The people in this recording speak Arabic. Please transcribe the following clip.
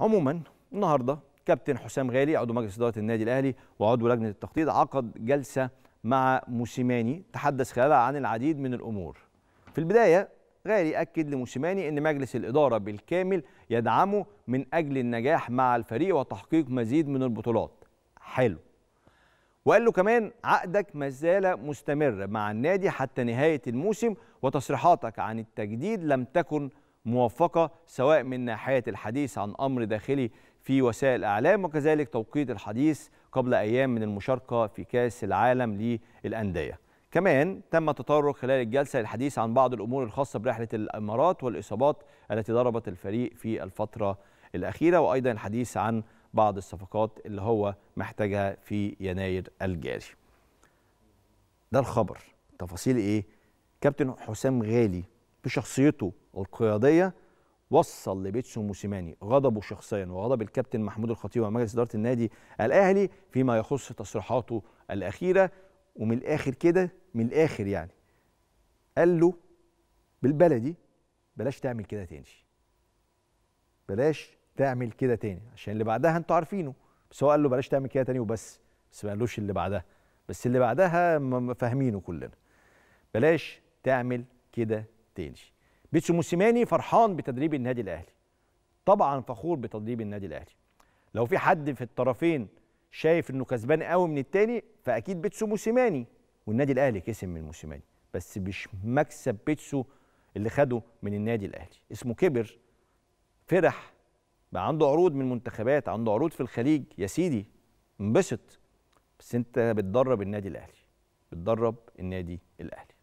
عموما النهارده كابتن حسام غالي عضو مجلس اداره النادي الاهلي وعضو لجنه التخطيط عقد جلسه مع موسيماني تحدث خلالها عن العديد من الامور. في البدايه غالي اكد لموسيماني ان مجلس الاداره بالكامل يدعمه من اجل النجاح مع الفريق وتحقيق مزيد من البطولات. حلو. وقال له كمان عقدك ما زال مستمر مع النادي حتى نهايه الموسم وتصريحاتك عن التجديد لم تكن موفقة سواء من ناحية الحديث عن أمر داخلي في وسائل الإعلام وكذلك توقيت الحديث قبل أيام من المشاركة في كأس العالم للأندية كمان تم التطرق خلال الجلسة للحديث عن بعض الأمور الخاصة برحلة الإمارات والإصابات التي ضربت الفريق في الفترة الأخيرة وأيضا الحديث عن بعض الصفقات اللي هو محتاجها في يناير الجاري ده الخبر تفاصيل إيه؟ كابتن حسام غالي بشخصيته القياديه وصل لبيتسو موسيماني غضبه شخصيا وغضب الكابتن محمود الخطيب ومجلس اداره النادي الاهلي فيما يخص تصريحاته الاخيره ومن الاخر كده من الاخر يعني قال له بالبلدي بلاش تعمل كده تاني بلاش تعمل كده تاني عشان اللي بعدها انتوا عارفينه بس هو قال له بلاش تعمل كده تاني وبس بس ما قالوش اللي بعدها بس اللي بعدها فاهمينه كلنا بلاش تعمل كده تاني بيتسو موسيماني فرحان بتدريب النادي الاهلي طبعا فخور بتدريب النادي الاهلي لو في حد في الطرفين شايف انه كسبان قوي من التاني فاكيد بيتسو موسيماني والنادي الاهلي كسب من موسيماني بس مش مكسب بيتسو اللي خده من النادي الاهلي اسمه كبر فرح بقى عنده عروض من منتخبات عنده عروض في الخليج يا سيدي انبسط بس انت بتدرب النادي الاهلي بتدرب النادي الاهلي